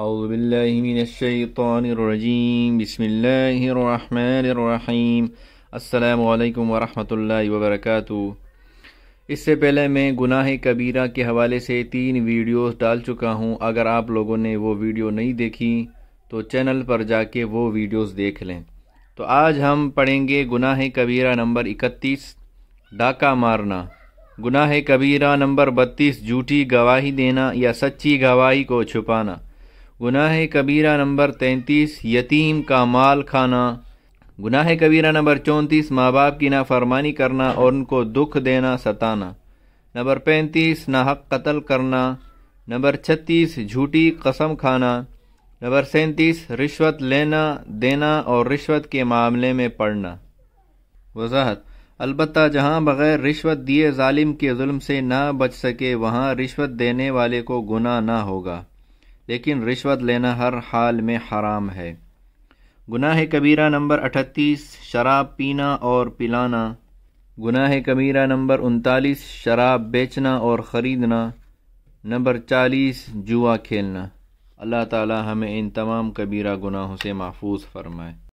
أعوذ بالله من الشيطان الرجيم بسم الله الرحمن الرحيम अस्सलाम वालेकुम वरहमतुल्लाहि वबरकातु इससे पहले मैं गुनाह कबीरा के हवाले से तीन वीडियोस डाल चुका हूं अगर आप लोगों ने वो वीडियो नहीं देखी तो चैनल पर जाके वो वीडियोस देख लें तो आज हम पढ़ेंगे गुनाह कबीरा नंबर 31 डाका मारना गुनाह कबीरा नंबर 32 झूठी गवाही देना या सच्ची गवाही को छुपाना गुनाह कबीरा नंबर तैंतीस यतीम का माल खाना गुनाह कबीरा नंबर चौंतीस माँ बाप की नाफरमानी करना और उनको दुख देना सताना नंबर पैंतीस नाहक कत्ल करना नंबर छत्तीस झूठी कसम खाना नंबर सैंतीस रिश्वत लेना देना और रिश्वत के मामले में पढ़ना वजाहत अलबत् जहाँ बग़ैर रिश्वत दिए ालिम के जुल्म से ना बच सके वहाँ रिश्वत देने वाले को गुना ना होगा लेकिन रिश्वत लेना हर हाल में हराम है गुनाह कबीरा नंबर अठतीस शराब पीना और पिलाना गुनाह कबीरा नंबर उनतालीस शराब बेचना और ख़रीदना नंबर चालीस जुआ खेलना अल्लाह ताला हमें इन तमाम कबीरा गुनाहों से महफूज फरमाए